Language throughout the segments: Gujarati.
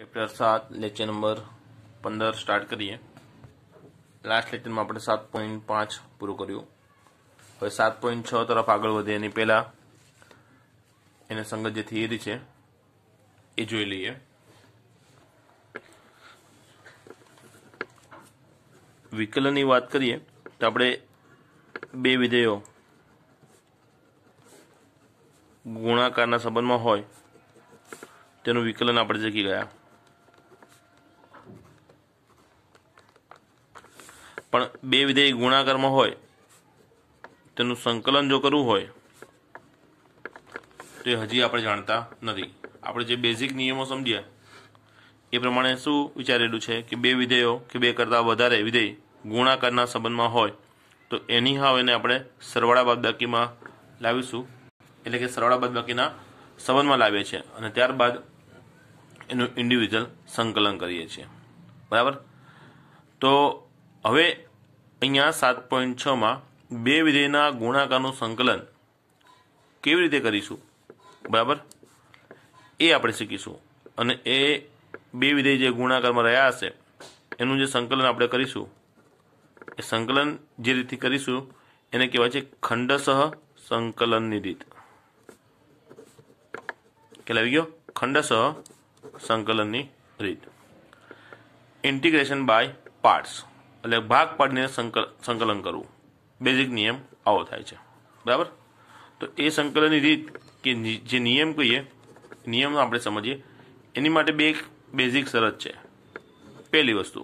ચેપ્ટર સાત લેક્ચર નંબર પંદર સ્ટાર્ટ કરીએ લાસ્ટ લેક્ચરમાં આપણે સાત પોઈન્ટ પાંચ પૂરું કર્યું હવે સાત પોઈન્ટ છ તરફ આગળ વધે એની પહેલા એને સંગત જે થિયરી છે એ જોઈ લઈએ વિકલનની વાત કરીએ તો આપણે બે વિધેયો ગુણાકારના સંબંધમાં હોય તેનું વિકલન આપણે શીખી ગયા પણ બે વિધેય ગુણાકારમાં હોય તેનું સંકલન જો કરવું હોય તો એ હજી આપણે જાણતા નથી આપણે જે બેઝિક નિયમો સમજ્યા એ પ્રમાણે શું વિચારેલું છે કે બે વિધેયો કે બે કરતાં વધારે વિધેય ગુણાકારના સંબંધમાં હોય તો એની હાવ એને આપણે સરવાળા બાદબાકીમાં લાવીશું એટલે કે સરવાળા બાદબાકીના સંબંધમાં લાવીએ છીએ અને ત્યારબાદ એનું ઇન્ડિવિજ્યુઅલ સંકલન કરીએ છીએ બરાબર તો હવે અહીંયા સાત પોઈન્ટ છમાં બે વિધેયના ગુણાકારનું સંકલન કેવી રીતે કરીશું બરાબર એ આપણે શીખીશું અને એ બે વિધેય જે ગુણાકારમાં રહ્યા હશે એનું જે સંકલન આપણે કરીશું એ સંકલન જે રીતથી કરીશું એને કહેવાય છે ખંડસહ સંકલનની રીત ખ્યાલ આવી ગયો ખંડસહ સંકલનની રીત ઇન્ટિગ્રેશન બાય પાર્ટ્સ એટલે ભાગ પાડીને સંકલન કરવું બેઝિક નિયમ આવો થાય છે બરાબર તો એ સંકલનની રીત કે જે નિયમ કહીએ નિયમ આપણે સમજીએ એની માટે બે બેઝિક શરત છે પહેલી વસ્તુ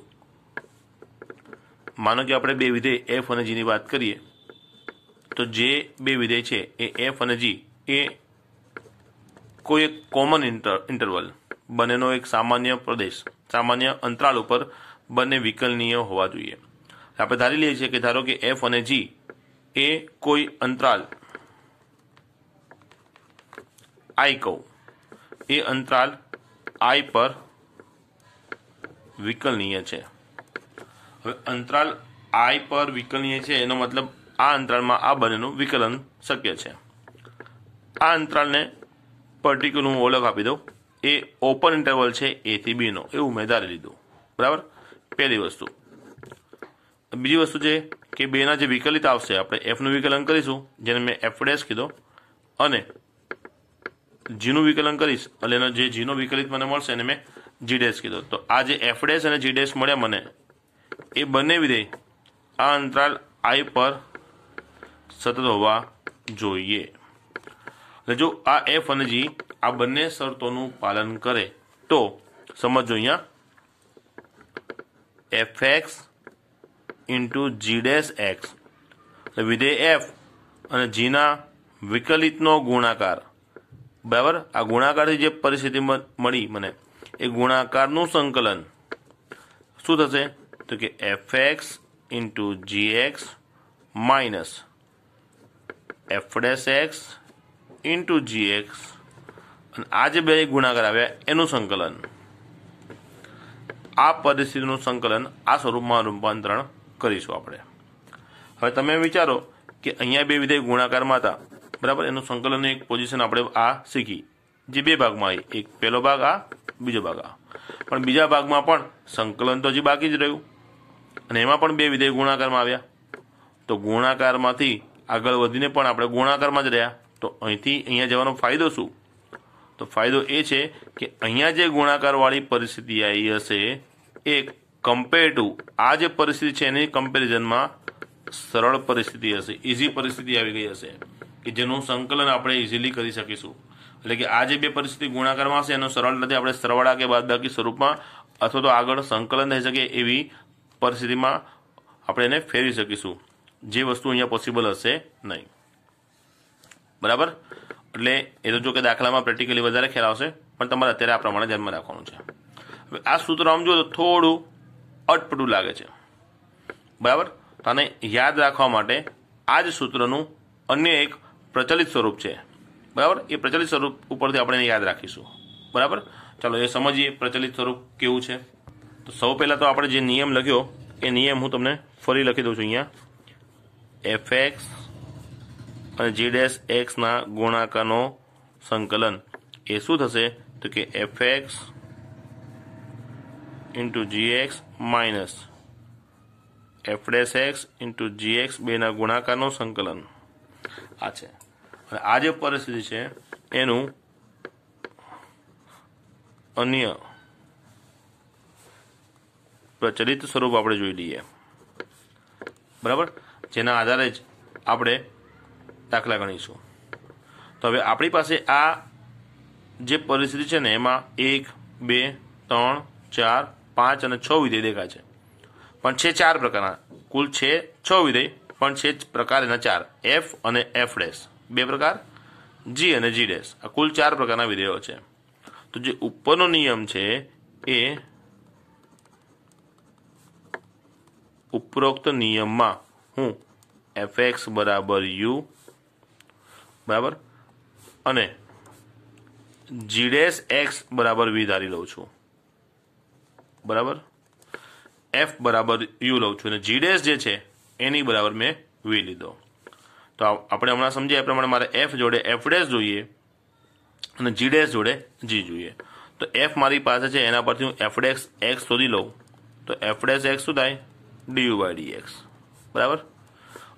માનો કે આપણે બે વિધેય એફ અને જીની વાત કરીએ તો જે બે વિધેય છે એ એફ અને જી એ કોઈ એક કોમન ઇન્ટરવલ બંનેનો એક સામાન્ય પ્રદેશ સામાન્ય અંતરાલ ઉપર બંને વિકલનીય હોવા જોઈએ આપણે ધારી લઈએ છીએ કે ધારો કે એફ અને જી એ કોઈ અંતરાલ આઈ કહું એ અંતરાલ આઈ પર વિકલનીય છે હવે અંતરાલ આઈ પર વિકલનીય છે એનો મતલબ આ અંતરાલમાં આ બંનેનું વિકલન શક્ય છે આ અંતરાલને પર્ટિક્યુલર હું ઓળખ આપી દઉં એ ઓપન ઇન્ટરવલ છે એથી બીનો મેં ધારી લીધું બરાબર પહેલી વસ્તુ બીજી વસ્તુ છે કે બેના જે વિકલિત આવશે આપણે એફનું વિકલન કરીશું જેને મેં એફ ડેશ કીધો અને જીનું વિકલન કરીશ અને એનો જે જીનો વિકલિત મને મળશે એને મેં જી ડેશ કીધો તો આ જે એફ ડેશ અને જી ડેશ મળ્યા મને એ બંને વિધેય આ અંતરાલ આઈ પર સતત હોવા જોઈએ એટલે જો આ એફ અને જી આ બંને શરતોનું પાલન કરે તો સમજો અહીંયા F X into G dash X વિધેય એફ અને જીના વિકલિતનો ગુણાકાર બરાબર આ ગુણાકારની જે પરિસ્થિતિ મળી મને એ ગુણાકારનું સંકલન શું થશે તો કે F X into G X minus F dash X into G X અને આ જે બે ગુણાકાર આવ્યા એનું સંકલન આ પરિસ્થિતિનું સંકલન આ સ્વરૂપમાં રૂપાંતરણ કરીશું આપણે હવે તમે વિચારો કે અહીંયા બે વિધેય ગુણાકારમાં હતા બરાબર એનું સંકલનનું એક પોઝિશન આપણે આ શીખી જે બે ભાગમાં આવી એક પહેલો ભાગ આ બીજો ભાગ આ પણ બીજા ભાગમાં પણ સંકલન તો હજી બાકી જ રહ્યું અને એમાં પણ બે વિધેય ગુણાકારમાં આવ્યા તો ગુણાકારમાંથી આગળ વધીને પણ આપણે ગુણાકારમાં જ રહ્યા તો અહીંથી અહીંયા જવાનો ફાયદો શું તો ફાયદો એ છે કે અહીંયા જે ગુણાકારવાળી પરિસ્થિતિ આવી હશે એ કમ્પેર ટુ આ જે પરિસ્થિતિ છે એની કમ્પેરિઝનમાં સરળ પરિસ્થિતિ હશે ઇઝી પરિસ્થિતિ આવી ગઈ હશે કે જેનું સંકલન આપણે ઇઝીલી કરી શકીશું એટલે કે આ જે બે પરિસ્થિતિ ગુણાકારમાં હશે એનો નથી આપણે સરવાળા કે બાદબાકી સ્વરૂપમાં અથવા તો આગળ સંકલન થઈ શકે એવી પરિસ્થિતિમાં આપણે એને ફેરવી શકીશું જે વસ્તુ અહીંયા પોસિબલ હશે નહીં બરાબર એટલે એ તો જો કે દાખલામાં પ્રેક્ટિકલી વધારે ખ્યાલ આવશે પણ તમારે અત્યારે આ પ્રમાણે ધ્યાનમાં રાખવાનું છે હવે આ સૂત્ર આમ જો તો થોડું અટપટું લાગે છે બરાબર તો યાદ રાખવા માટે આ જ સૂત્રનું અન્ય એક પ્રચલિત સ્વરૂપ છે બરાબર એ પ્રચલિત સ્વરૂપ ઉપરથી આપણે યાદ રાખીશું બરાબર ચાલો એ સમજીએ પ્રચલિત સ્વરૂપ કેવું છે તો સૌ પહેલાં તો આપણે જે નિયમ લખ્યો એ નિયમ હું તમને ફરી લખી દઉં છું અહીંયા એફ એક્સ અને જી ડેશ એક્સના ગુણાકારનો સંકલન એ શું થશે તો કે F X into G X minus F dash X into G X બેના ગુણાકારનું સંકલન આ છે અને આ જે પરિસ્થિતિ છે એનું અન્ય પ્રચલિત સ્વરૂપ આપણે જોઈ લઈએ બરાબર જેના આધારે જ આપણે દાખલા ગણીશું તો હવે આપણી પાસે આ જે પરિસ્થિતિ છે ને એમાં એક બે ત્રણ ચાર પાંચ અને છ વિધેય દેખાય છે પણ છે ચાર પ્રકારના કુલ છે છ વિધેય પણ છે પ્રકાર એના ચાર એફ અને એફ ડેશ બે પ્રકાર જી અને જી ડેશ આ કુલ ચાર પ્રકારના વિધેયો છે તો જે ઉપરનો નિયમ છે એ ઉપરોક્ત નિયમમાં હું એફ એક્સ બરાબર યુ બરાબર અને જીડેસ એક્સ બરાબર વી ધારી લઉં છું બરાબર એફ બરાબર યુ લઉં છું અને જીડેસ જે છે એની બરાબર મેં વી લીધો તો આપણે હમણાં સમજીએ એ પ્રમાણે મારે એફ જોડે એફ ડેસ જોઈએ અને જીડેસ જોડે જી જોઈએ તો એફ મારી પાસે છે એના પરથી હું એફ એક્સ શોધી લઉં તો એફ ડેસ એક્સ શું થાય ડીયુ બાય ડી એક્સ બરાબર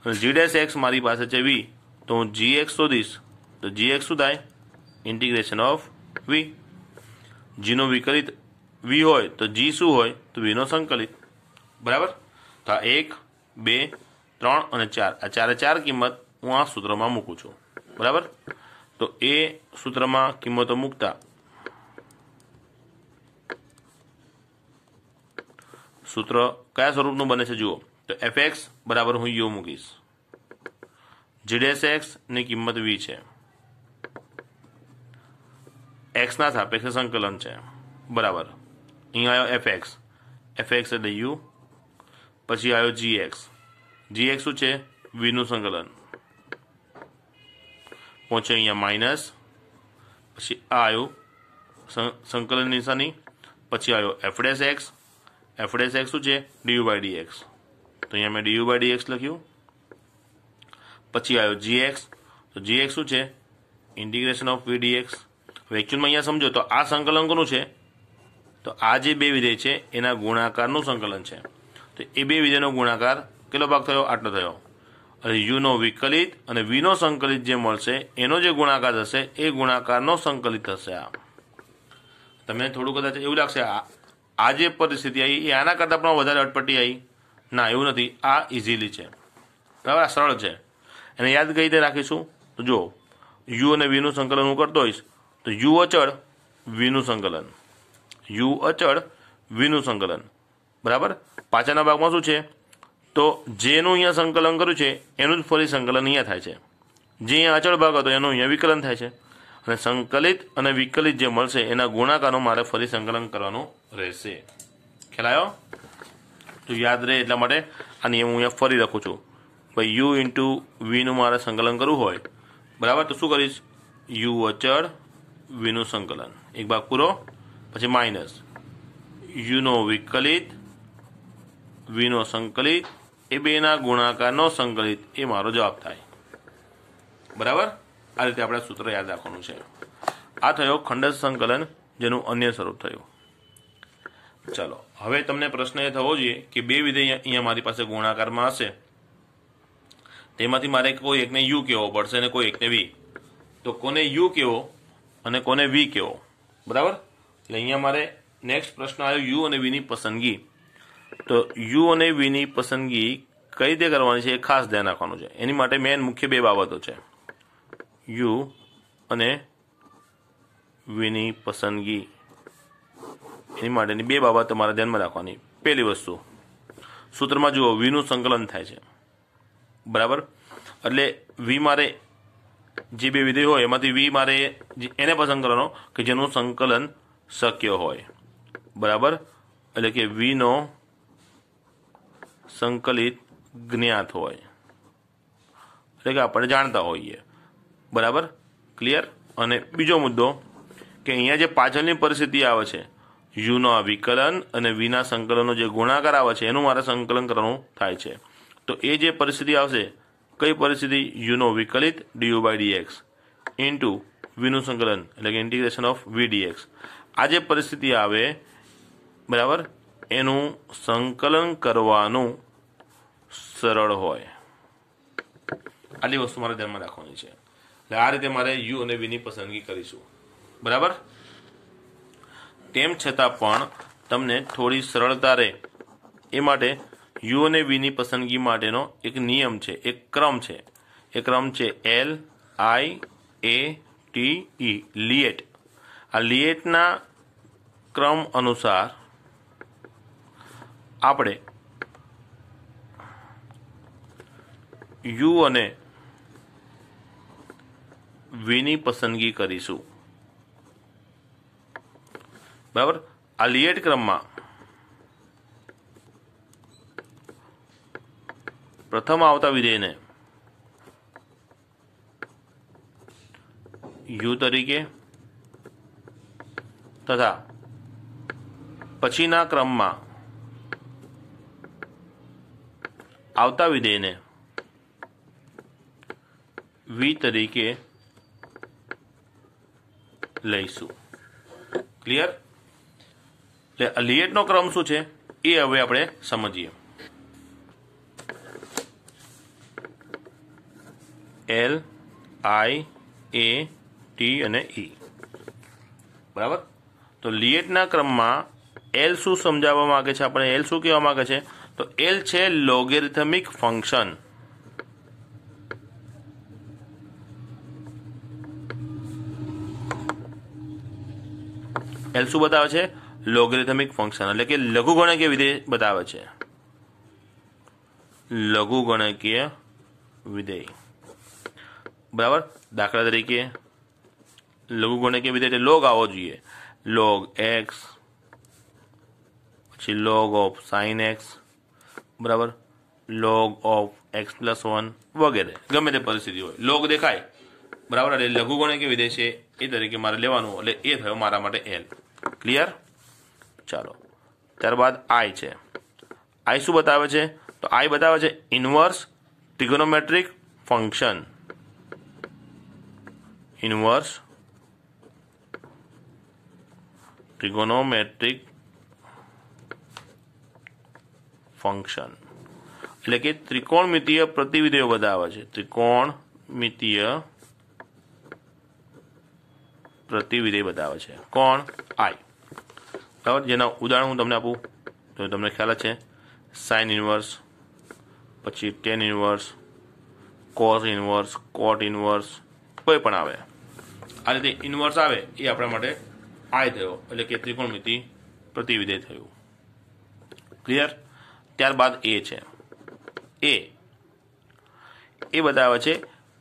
અને જીડેસ એક્સ મારી પાસે છે વી તો હું જી એક્સ શોધીશ તો જી એક્સ શું થાય ઇન્ટિગ્રેશન ઓફ વી જીનો વિકલિત વી હોય તો જી શું હોય તો વીનો સંકલિત બરાબર તો આ એક બે ત્રણ અને ચાર આ ચારે ચાર કિંમત હું આ સૂત્રમાં મૂકું છું બરાબર તો એ સૂત્રમાં કિંમતો મૂકતા સૂત્ર કયા સ્વરૂપનું બને છે જુઓ તો એફએક્સ બરાબર હું યુ મૂકીશ જીડેસ એક્સની કિંમત વી છે એક્સના સાપેક્ષે સંકલન છે બરાબર અહીં આવ્યો એફ એક્સ એફ એક્સ એટલે યુ પછી આવ્યો જી એક્સ જી એક્સ શું છે વીનું સંકલન પહોંચે અહીંયા માઇનસ પછી આ આવ્યું સંકલન નિશાની પછી આવ્યો એફડેસ એક્સ એફડેસ એક્સ શું છે ડીયુ બાય એક્સ તો અહીંયા મેં ડીયુ બાય એક્સ લખ્યું પછી આવ્યો જીએક્સ તો જીએક્સ શું છે ઇન્ટિગ્રેશન ઓફ વીડીએક્સ ડીએક્સ અહીંયા સમજો તો આ સંકલનકનું છે તો આ જે બે વિધેય છે એના ગુણાકારનું સંકલન છે તો એ બે વિધેયનો ગુણાકાર કેટલો ભાગ થયો આટલો થયો અને યુનો વિકલિત અને વીનો સંકલિત જે મળશે એનો જે ગુણાકાર થશે એ ગુણાકારનો સંકલિત થશે આ તમને થોડું કદાચ એવું લાગશે આ જે પરિસ્થિતિ આવી એ આના કરતાં પણ વધારે અટપટી આવી ના એવું નથી આ ઇઝીલી છે બરાબર સરળ છે એને યાદ કઈ રીતે રાખીશું તો જો યુ અને વીનું સંકલન હું કરતો હોઈશ તો યુ અચળ વીનું સંકલન યુ અચળ વીનું સંકલન બરાબર પાછળના ભાગમાં શું છે તો જેનું અહીંયા સંકલન કર્યું છે એનું જ ફરી સંકલન અહીંયા થાય છે જે અહીંયા અચળ ભાગ હતો એનું અહીંયા વિકલન થાય છે અને સંકલિત અને વિકલિત જે મળશે એના ગુણાકારનું મારે ફરી સંકલન કરવાનું રહેશે ખ્યાલ આવ્યો તો યાદ રહે એટલા માટે આ નિયમ હું અહીંયા ફરી રાખું છું ભાઈ યુ ઇન્ટુ વીનું મારે સંકલન કરવું હોય બરાબર તો શું કરીશ યુ અચળ વીનું સંકલન એક ભાગ પૂરો પછી માઇનસ યુનો વિકલિત વીનો સંકલિત એ બેના ગુણાકારનો સંકલિત એ મારો જવાબ થાય બરાબર આ રીતે આપણે સૂત્ર યાદ રાખવાનું છે આ થયો ખંડ સંકલન જેનું અન્ય સ્વરૂપ થયું ચાલો હવે તમને પ્રશ્ન એ થવો જોઈએ કે બે વિધેય અહીંયા મારી પાસે ગુણાકારમાં હશે તેમાંથી મારે કોઈ એકને યુ કહેવો પડશે અને કોઈ એકને વી તો કોને યુ કહેવો અને કોને વી કહેવો બરાબર એટલે અહીંયા મારે નેક્સ્ટ પ્રશ્ન આવ્યો યુ અને વીની પસંદગી તો યુ અને વીની પસંદગી કઈ રીતે કરવાની છે એ ખાસ ધ્યાન રાખવાનું છે એની માટે મેન મુખ્ય બે બાબતો છે યુ અને વીની પસંદગી એની માટેની બે બાબત તમારે ધ્યાનમાં રાખવાની પહેલી વસ્તુ સૂત્રમાં જુઓ વીનું સંકલન થાય છે બરાબર એટલે વી મારે જે બે વિધેય હોય એમાંથી વી મારે એને પસંદ કરવાનો કે જેનું સંકલન શક્ય હોય બરાબર એટલે કે વીનો સંકલિત જ્ઞાત હોય એટલે કે આપણે જાણતા હોઈએ બરાબર ક્લિયર અને બીજો મુદ્દો કે અહીંયા જે પાછળની પરિસ્થિતિ આવે છે યુનો વિકલન અને વિના સંકલનનો જે ગુણાકાર આવે છે એનું મારે સંકલન કરવાનું થાય છે તો એ જે પરિસ્થિતિ આવશે કઈ પરિસ્થિતિ યુનો વિકલિત ડીયુ બાય ડીએક્સ ઇન્ટુ વીનું સંકલન એટલે કે ઇન્ટિગ્રેશન ઓફ વી ડીએક્સ આ જે પરિસ્થિતિ આવે બરાબર એનું સંકલન કરવાનું સરળ હોય આટલી વસ્તુ મારે ધ્યાનમાં રાખવાની છે એટલે આ રીતે મારે યુ અને વીની પસંદગી કરીશું બરાબર તેમ છતાં પણ તમને થોડી સરળતા રહે એ માટે યુ અને વીની પસંદગી માટેનો એક નિયમ છે એક ક્રમ છે એ ક્રમ છે એલ આઈ એ ટી ઈ લિએટ આ લિએટના ક્રમ અનુસાર આપણે યુ અને વીની પસંદગી કરીશું બરાબર આ લિએટ ક્રમમાં પ્રથમ આવતા વિધેયને યુ તરીકે તથા પછીના ક્રમમાં આવતા વિધેયને વી તરીકે લઈશું ક્લિયર એટલે લિએટનો ક્રમ શું છે એ હવે આપણે સમજીએ એલ આઈ એ ટી અને ઈ e. બરાબર તો લિએટના ક્રમમાં એલ શું સમજાવવા માગે છે આપણે એલ શું કહેવા માગે છે તો એલ છે લોગેરિથમિક ફંક્શન એલ શું બતાવે છે લોગેરિથમિક ફંક્શન એટલે કે લઘુગણકીય વિધેય બતાવે છે લઘુગણકીય વિધેય બરાબર દાખલા તરીકે લઘુગુણક કેવી રીતે લોગ આવવો જોઈએ લોગ એક્સ પછી લોગ ઓફ સાઇન એક્સ બરાબર log of X plus one વગેરે ગમે તે પરિસ્થિતિ હોય લોગ દેખાય બરાબર એટલે લઘુગુણક કેવી રીતે છે એ તરીકે મારે લેવાનું એટલે એ થયો મારા માટે એલ ક્લિયર ચાલો ત્યારબાદ આઈ છે આઈ શું બતાવે છે તો આઈ બતાવે છે inverse trigonometric function inverse trigonometric function એટલે કે ત્રિકોણમિતીય પ્રતિવિધિઓ બતાવે છે ત્રિકોણમિતીય પ્રતિવિધેય બતાવે છે કોણ આઈ બરાબર જેના ઉદાહરણ હું તમને આપું તો તમને ખ્યાલ છે સાઇન ઇન્વર્સ પછી tan inverse cos inverse cot inverse કોઈ પણ આવે આ રીતે ઇન્વર્સ આવે એ આપણા માટે આય થયો એટલે કે ત્રિકોણમિતિ પ્રતિવિધેય થયું ક્લિયર ત્યારબાદ એ છે એ એ બતાવે છે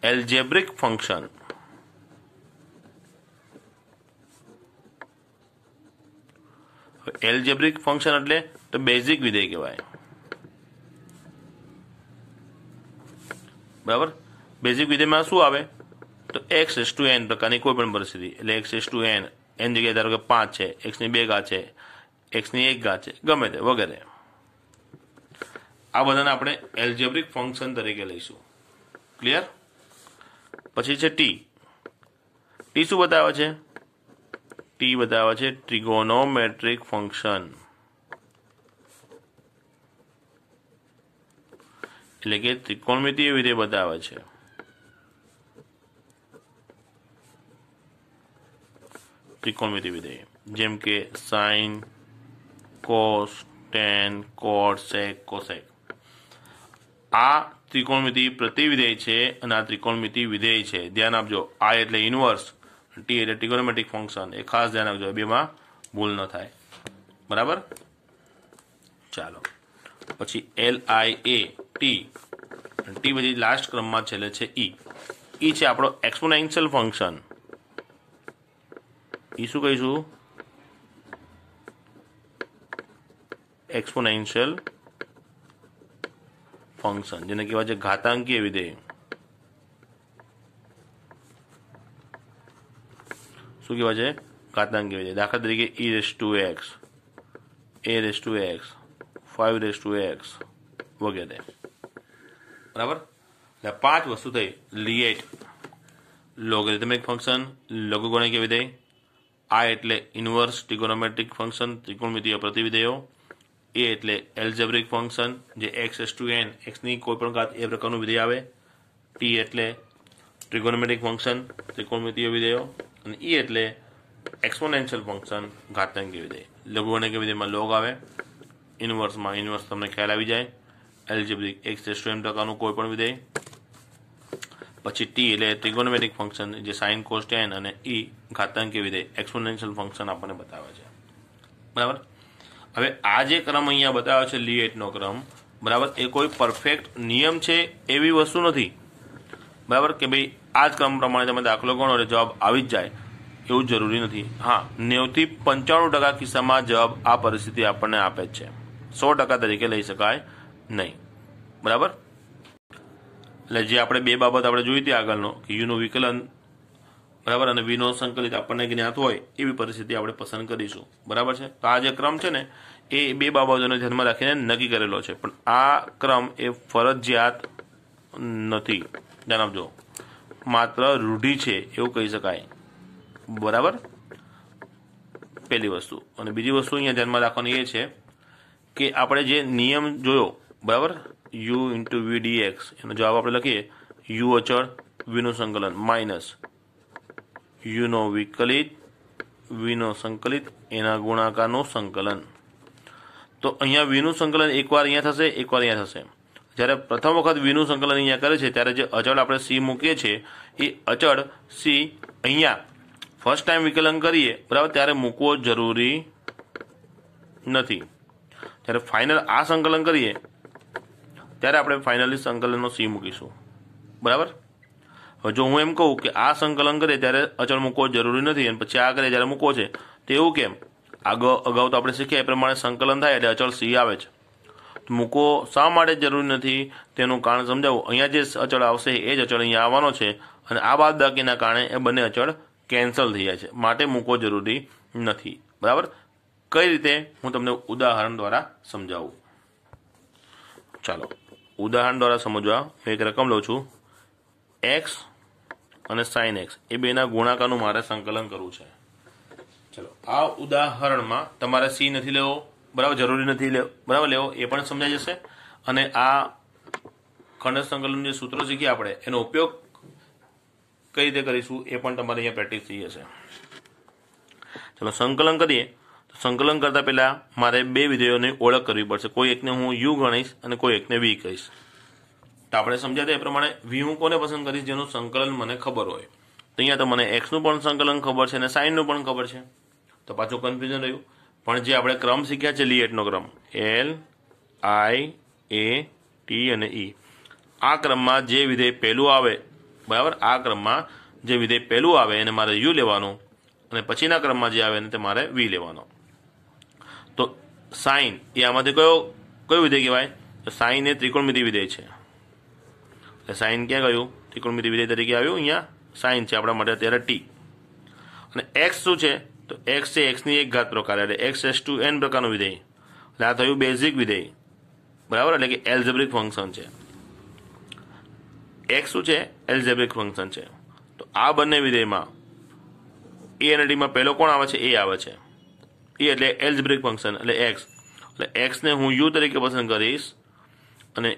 એલ્જેબ્રિક ફંક્શન એલ્જેબ્રિક ફંક્શન એટલે તો બેઝિક વિધેય કહેવાય બરાબર બેઝિક વિધેયમાં શું આવે તો એક્સ એસ ટુ એન પ્રકારની કોઈ પણ પરિસ્થિતિ એટલે X raise to N N જગ્યાએ ધારો કે પાંચ છે એક્સની બે ઘા છે એક્સની એક ઘા છે ગમે તે વગેરે આ બધાને આપણે એલ્જેબ્રિક ફંક્શન તરીકે લઈશું ક્લિયર પછી છે ટી ટી શું બતાવે છે ટી બતાવે છે ટ્રિગોનોમેટ્રિક ફંક્શન એટલે કે ત્રિકોણમિતિ એવી રીતે બતાવે છે ત્રિકોણમિતિ વિધેય જેમ કે sine cos tan cot sec cosec આ ત્રિકોણમિતિ પ્રતિવિધેય છે અને આ ત્રિકોણમિતિ વિધેય છે ધ્યાન આપજો આ એટલે ઇન્વર્સ ટી એટલે ટ્રિગોનોમેટ્રિક ફંક્શન એ ખાસ ધ્યાન આપજો બેમાં ભૂલ ન થાય બરાબર ચાલો પછી L I A T T પછી લાસ્ટ ક્રમમાં છેલ્લે છે ઈ e. ઈ e છે આપણો એક્સપોનેન્શિયલ ફંક્શન એ શું કહીશું એક્સપોનેન્શિયલ ફંક્શન જેને કહેવાય છે ઘાતાંકીય વિધેય શું કહેવાય છે ઘાતાંકીય વિધેય દાખલા તરીકે E raise to X A raise to X five raise to X વગેરે બરાબર એટલે પાંચ વસ્તુ થઈ લિએટ લોગરિથમિક ફંક્શન લઘુગુણકીય વિધેય આ એટલે ઇન્વર્સ ટ્રિગોનોમેટ્રિક ફંક્શન ત્રિકોણમિતીય પ્રતિવિધેયો એ એટલે એલ્જેબ્રિક ફંક્શન જે એક્સ એસ ટુ એન એક્સની કોઈપણ ઘાત એ પ્રકારનું વિધેય આવે ટી એટલે ટ્રિગોનોમેટ્રિક ફંક્શન ત્રિકોણમિતીય વિધેયો અને ઈ e એટલે એક્સપોનેન્શિયલ ફંક્શન ઘાતાંકી વિધેય લઘુગણકીય વિધેયમાં લોગ આવે ઇન્વર્સમાં ઇન્વર્સ તમને ખ્યાલ આવી જાય algebraic X raise to N પ્રકારનું પણ વિધેય પછી ટી એટલે ટ્રિગોનોમેટ્રિક ફંક્શન જે સાઇન કોસ્ટ એન અને ઈ e ઘાતાંકીય વિધેય એક્સપોનેન્શિયલ ફંક્શન આપણને બતાવે છે બરાબર હવે આ જે ક્રમ અહીંયા બતાવ્યો છે લીએટનો ક્રમ બરાબર એ કોઈ પરફેક્ટ નિયમ છે એવી વસ્તુ નથી બરાબર કે ભાઈ આ જ ક્રમ પ્રમાણે તમે દાખલો ગણો એટલે જવાબ આવી જ જાય એવું જરૂરી નથી હા નેવથી પંચાણું ટકા કિસ્સામાં જવાબ આ પરિસ્થિતિ આપણને આપે જ છે સો ટકા તરીકે લઈ શકાય નહીં બરાબર એટલે જે આપણે બે બાબત આપણે જોઈ હતી આગળનો કે યુનું વિકલન બરાબર અને વીનો સંકલિત આપણને જ્ઞાત હોય એવી પરિસ્થિતિ આપણે પસંદ કરીશું બરાબર છે તો આ જે ક્રમ છે ને એ બે બાબતોને ધ્યાનમાં રાખીને નક્કી કરેલો છે પણ આ ક્રમ એ ફરજિયાત નથી જણાવજો માત્ર રૂઢિ છે એવું કહી શકાય બરાબર પહેલી વસ્તુ અને બીજી વસ્તુ અહીંયા ધ્યાનમાં રાખવાની એ છે કે આપણે જે નિયમ જોયો બરાબર U into V D X એનો જવાબ આપણે લખીએ યુ અચળ વીનું સંકલન માઇનસ યુનો વિકલિત વીનો સંકલિત એના ગુણાકારનું સંકલન તો અહીંયા વીનું સંકલન એકવાર અહીંયા થશે એકવાર અહીંયા થશે જ્યારે પ્રથમ વખત વીનું સંકલન અહીંયા કરે છે ત્યારે જે અચળ આપણે સી મૂકીએ છીએ એ અચળ સી અહીંયા ફર્સ્ટ ટાઈમ વિકલન કરીએ બરાબર ત્યારે મૂકવો જરૂરી નથી ત્યારે ફાઇનલ આ સંકલન કરીએ ત્યારે આપણે ફાઇનલી સંકલનનો સી મૂકીશું બરાબર જો હું એમ કહું કે આ સંકલન કરે ત્યારે અચળ મૂકવો જરૂરી નથી અને પછી આ કરે જ્યારે મૂકવો છે તો એવું કેમ આગળ અગાઉ તો આપણે શીખ્યા એ પ્રમાણે સંકલન થાય એટલે અચળ સી આવે છે મૂકવો શા માટે જરૂરી નથી તેનું કારણ સમજાવું અહીંયા જે અચળ આવશે એ જ અચળ અહીંયા આવવાનો છે અને આ બાદ બાકીના કારણે એ બંને અચળ કેન્સલ થઈ જાય છે માટે મૂકવો જરૂરી નથી બરાબર કઈ રીતે હું તમને ઉદાહરણ દ્વારા સમજાવું ચાલો ઉદાહરણ દ્વારા સમજવા હું એક રકમ લઉં છું એક્સ અને સાઈન એક્સ એ બેના ગુણાકારનું મારે સંકલન કરવું છે ચલો આ ઉદાહરણમાં તમારે સી નથી લેવો બરાબર જરૂરી નથી લેવો બરાબર લેવો એ પણ સમજાઈ જશે અને આ ખંડ સંકલન જે સૂત્રો શીખીએ આપણે એનો ઉપયોગ કઈ રીતે કરીશું એ પણ તમારે અહીંયા પ્રેક્ટિસ થઈ જશે ચલો સંકલન કરીએ સંકલન કરતા પહેલાં મારે બે વિધેયોની ઓળખ કરવી પડશે કોઈ એકને હું યુ ગણીશ અને કોઈ એકને વી કહીશ તો આપણે સમજ્યા એ પ્રમાણે વી હું કોને પસંદ કરીશ જેનું સંકલન મને ખબર હોય તો અહીંયા તો મને એક્સનું પણ સંકલન ખબર છે અને સાઇનનું પણ ખબર છે તો પાછું કન્ફ્યુઝન રહ્યું પણ જે આપણે ક્રમ શીખ્યા છે લીએટનો ક્રમ એલ આઈ એ ટી અને ઈ આ ક્રમમાં જે વિધેય પહેલું આવે બરાબર આ ક્રમમાં જે વિધેય પહેલું આવે એને મારે યુ લેવાનું અને પછીના ક્રમમાં જે આવે એને તે મારે વી લેવાનો સાઇન એ આમાંથી કયો કયો વિધેય કહેવાય તો સાઇન એ ત્રિકોણમિતિ વિધેય છે એટલે સાઇન ક્યાં ગયું ત્રિકોણમિતિ વિધેય તરીકે આવ્યું અહીંયા સાઇન છે આપણા માટે અત્યારે ટી અને એક્સ શું છે તો એક્સ એ એક્સની એક ઘાત પ્રકાર એટલે એક્સ એસ ટુ એન પ્રકારનું વિધેય એટલે આ થયું બેઝિક વિધેય બરાબર એટલે કે એલ્જેબ્રિક ફંક્શન છે એક્સ શું છે એલ્જેબ્રિક ફંક્શન છે તો આ બંને વિધેયમાં એ અને ડીમાં પહેલો કોણ આવે છે એ આવે છે એ એટલે એલ્જબ્રિક ફંક્શન એટલે એક્સ એટલે એક્સને હું યુ તરીકે પસંદ કરીશ અને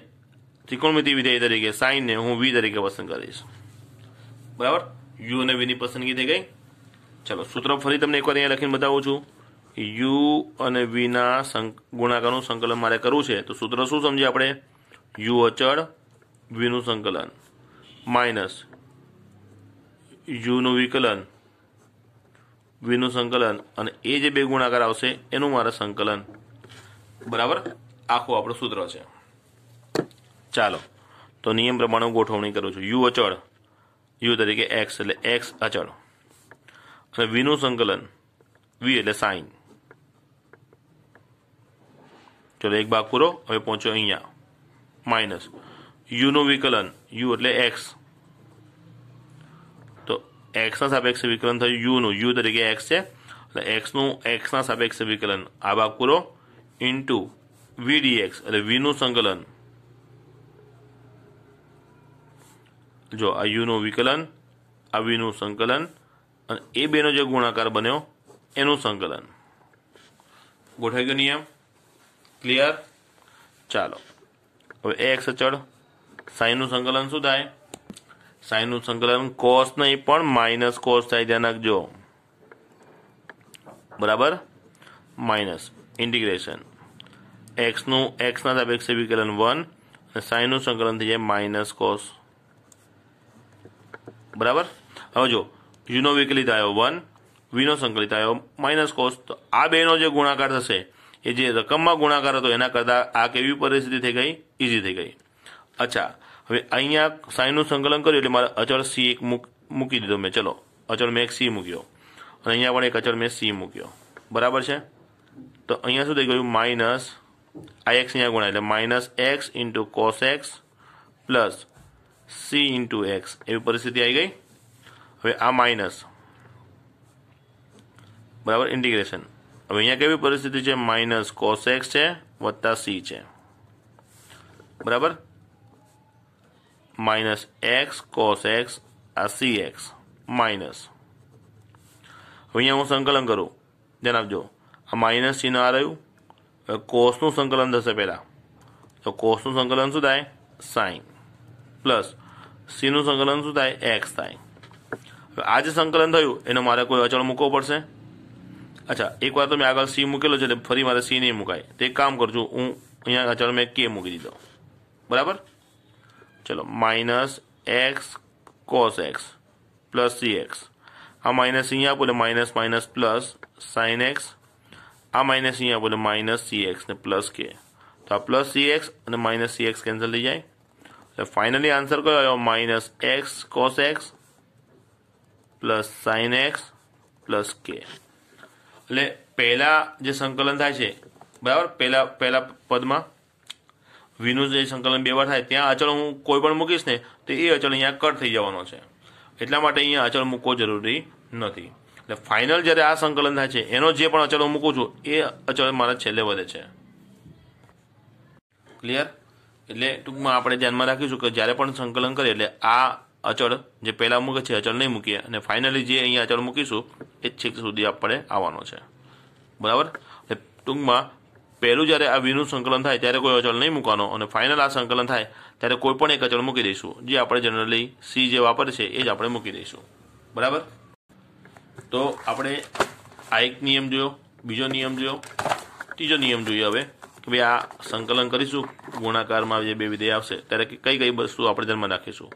ત્રિકોણમિતિ વિધેય તરીકે સાઇનને હું વી તરીકે પસંદ કરીશ બરાબર યુ અને વીની પસંદગી થઈ ગઈ ચલો સૂત્ર ફરી તમને એકવાર અહીંયા લખીને બતાવું છું યુ અને વીના ગુણાકારનું સંકલન મારે કરવું છે તો સૂત્ર શું સમજીએ આપણે યુ અચળ વીનું સંકલન માઇનસ યુનું વિકલન વીનું સંકલન અને એ જે બે ગુણાકાર આવશે એનું મારે સંકલન બરાબર આખું આપણું સૂત્ર છે ચાલો તો નિયમ પ્રમાણે હું ગોઠવણી કરું છું યુ અચળ યુ તરીકે એક્સ એટલે એક્સ અચળ અને વીનું સંકલન વી એટલે સાઇન ચલો એક ભાગ પૂરો હવે પહોંચ્યો અહીંયા માઇનસ યુનું વિકલન યુ એટલે એક્સ એક્સના સાપેક્ષે વિકલન થયું યુનું યુ તરીકે એક્સ છે એટલે એક્સનું એક્સના સાપેક્ષે વિકલન આ ભાગ પૂરો ઇન્ટુ વી ડીએક્સ એટલે વીનું સંકલન જો આ યુનું વિકલન આ વીનું સંકલન અને એ બેનો જે ગુણાકાર બન્યો એનું સંકલન ગોઠવાઈ ગયો નિયમ ક્લિયર ચાલો હવે એક્સ અચળ સાઈનનું સંકલન શું થાય સાઈનનું સંકલન કોસ નહીં પણ માઇનસ કોસ થાય ધ્યાન રાખજો બરાબર માઇનસ ઇન્ટિગ્રેશન એક્સનું એક્સના સાપેક્ષે વિકલન વન અને સાઈનનું સંકલન થઈ જાય માઇનસ કોસ બરાબર હવે જો યુનો વિકલિત આવ્યો વન વીનો સંકલિત આવ્યો માઇનસ કોસ તો આ બેનો જે ગુણાકાર થશે એ જે રકમમાં ગુણાકાર હતો એના કરતાં આ કેવી પરિસ્થિતિ થઈ ગઈ ઇઝી થઈ ગઈ અચ્છા અહીંયા સાઈનનું સંકલન કર્યું એટલે મારા અચળ c એક મુ મૂકી દીધો મે चलो અચળ મે c મુક્યો અને અહીંયા પણ એક અચળ મે c મુક્યો બરાબર છે તો અહીંયા શું દેખાય ગયું માઈનસ ax અહીંયા ગુણાય એટલે -x * cos x + c * x એ પરિસ્થિતિ આવી ગઈ હવે આ માઈનસ બરાબર ઇન્ટિગ્રેશન હવે અહીંયા કેવી પરિસ્થિતિ છે -cos x છે + c છે બરાબર માઇનસ એક્સ કોસ એક્સ આ સી એક્સ માઇનસ અહીંયા હું સંકલન કરું જણાવજો આ માઇનસ ચિહ્ન આ રહ્યું હવે કોસનું સંકલન થશે પહેલાં તો કોસનું સંકલન શું થાય સાઈન પ્લસ સીનું સંકલન શું થાય એક્સ થાય હવે આ જે સંકલન થયું એનો મારે કોઈ અચળ મૂકવો પડશે અચ્છા એકવાર તો મેં આગળ સી મૂકેલો છે એટલે ફરી મારે સી નહીં મુકાય તે એક કામ કરજો હું અહીંયા અચળ મેં કે મૂકી દીધો બરાબર ચલો minus X cos X plus C X આ માઇનસ અહીંયા આપો એટલે minus minus plus sine X આ માઇનસ અહીંયા આપો એટલે માઇનસ સી એક્સ ને પ્લસ કે તો આ પ્લસ સી એક્સ અને માઇનસ સી એક્સ કેન્સલ થઈ જાય એટલે ફાઇનલી આન્સર કયો આવ્યો minus X cos X plus sine X plus કે એટલે પહેલાં જે સંકલન થાય છે બરાબર પહેલાં પહેલા પદમાં વિનું જે સંકલન બે વાર થાય ત્યાં અચળ હું કોઈ પણ મૂકીશ ને તો એ અચળ અહીંયા કટ થઈ જવાનો છે એટલા માટે અહીંયા અચળ મૂકવો જરૂરી નથી એટલે ફાઇનલ જ્યારે આ સંકલન થાય છે એનો જે પણ અચળ હું મૂકું છું એ અચળ મારા છેલ્લે વધે છે ક્લિયર એટલે ટૂંકમાં આપણે ધ્યાનમાં રાખીશું કે જ્યારે પણ સંકલન કરીએ એટલે આ અચળ જે પહેલાં મૂકે છે અચળ નહીં મૂકીએ અને ફાઇનલી જે અહીંયા અચળ મૂકીશું એ છેક સુધી આપણે આવવાનો છે બરાબર એટલે ટૂંકમાં પહેલું જ્યારે આ વીનું સંકલન થાય ત્યારે કોઈ અચળ નહીં મૂકવાનો અને ફાઇનલ આ સંકલન થાય ત્યારે કોઈ પણ એક અચળ મૂકી દઈશું જે આપણે જનરલી સી જે વાપરે છે એ જ આપણે મૂકી દઈશું બરાબર તો આપણે આ એક નિયમ જોયો બીજો નિયમ જોયો ત્રીજો નિયમ જોઈએ હવે કે ભાઈ આ સંકલન કરીશું ગુણાકારમાં જે બે વિધેય આવશે ત્યારે કઈ કઈ વસ્તુ આપણે ધ્યાનમાં રાખીશું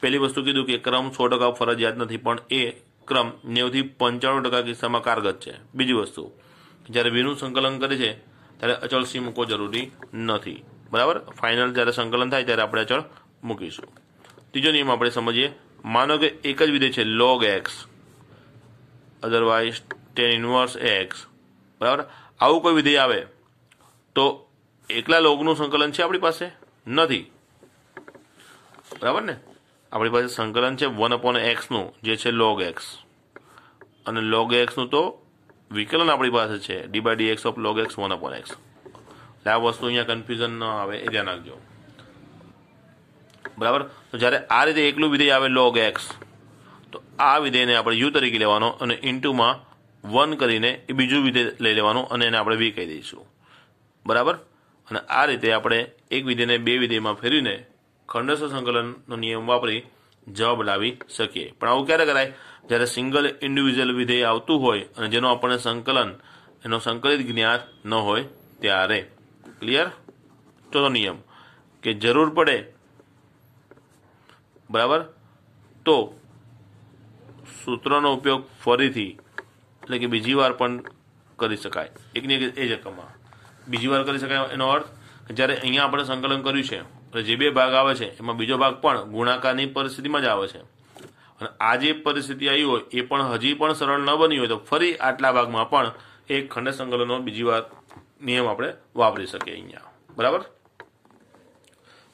પહેલી વસ્તુ કીધું કે ક્રમ સો ટકા ફરજિયાત નથી પણ એ ક્રમ નેવથી પંચાણું ટકા કિસ્સામાં કારગત છે બીજી વસ્તુ જ્યારે વીનું સંકલન કરે છે ત્યારે અચળ સી મૂકવો જરૂરી નથી બરાબર ફાઇનલ જ્યારે સંકલન થાય ત્યારે આપણે અચળ મૂકીશું ત્રીજો નિયમ આપણે સમજીએ માનો કે એક જ વિધેય છે log X otherwise tan inverse X બરાબર આવું કોઈ વિધેય આવે તો એકલા લોગનું સંકલન છે આપણી પાસે નથી બરાબર ને આપણી પાસે સંકલન છે વન અપોન એક્સનું જે છે લોગ એક્સ અને લોગ એક્સનું તો વિકલન આપણી પાસે છે D by D X of log X one upon X એટલે આ વસ્તુ અહીંયા કન્ફ્યુઝન ન આવે એ ધ્યાન રાખજો બરાબર તો જ્યારે આ રીતે એકલું વિધેય આવે લોગ એક્સ તો આ વિધેયને આપણે યુ તરીકે લેવાનો અને ઇન્ટુમાં વન કરીને એ બીજું વિધેય લઈ લેવાનું અને એને આપણે વી કહી દઈશું બરાબર અને આ રીતે આપણે એક વિધેયને બે વિધેયમાં ફેરવીને ખંડસ્થ સંકલનનો નિયમ વાપરી જવાબ લાવી શકીએ પણ આવું ક્યારે કરાય જ્યારે સિંગલ ઇન્ડિવિજ્યુઅલ વિધેય આવતું હોય અને જેનો આપણને સંકલન એનો સંકલિત જ્ઞાત ન હોય ત્યારે ક્લિયર ચોથો નિયમ કે જરૂર પડે બરાબર તો સૂત્રનો ઉપયોગ ફરીથી એટલે કે બીજી વાર પણ કરી શકાય એકની એક એ જ રકમમાં બીજી વાર કરી શકાય એનો અર્થ જ્યારે અહીંયા આપણે સંકલન કર્યું છે જે બે ભાગ આવે છે એમાં બીજો ભાગ પણ ગુણાકારની પરિસ્થિતિમાં જ આવે છે અને આ જે પરિસ્થિતિ આવી હોય એ પણ હજી પણ સરળ ન બની હોય તો ફરી આટલા ભાગમાં પણ એક ખંડ સંકલનનો બીજી વાર નિયમ આપણે વાપરી શકીએ અહીંયા બરાબર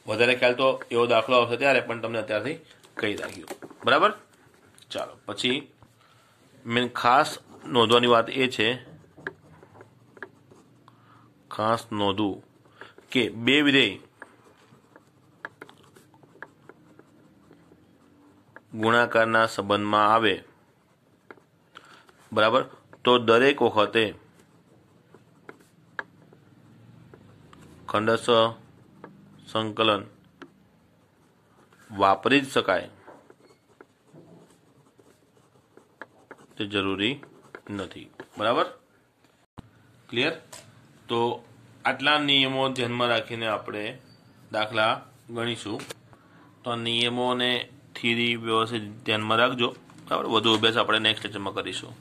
વધારે ખ્યાલ તો એવો દાખલો આવશે ત્યારે પણ તમને અત્યારથી કહી રાખ્યું બરાબર ચાલો પછી મેન ખાસ નોંધવાની વાત એ છે ખાસ નોંધવું કે બે વિધેય ગુણાકારના સંબંધમાં આવે બરાબર તો દરેક વખતે ખંડસ સંકલન વાપરી જ શકાય તે જરૂરી નથી બરાબર ક્લિયર તો આટલા નિયમો ધ્યાનમાં રાખીને આપણે દાખલા ગણીશું તો નિયમોને થિયરી વ્યવસ્થિત ધ્યાનમાં રાખજો બરાબર વધુ અભ્યાસ આપણે નેક્સ્ટ લેક્ચરમાં કરીશું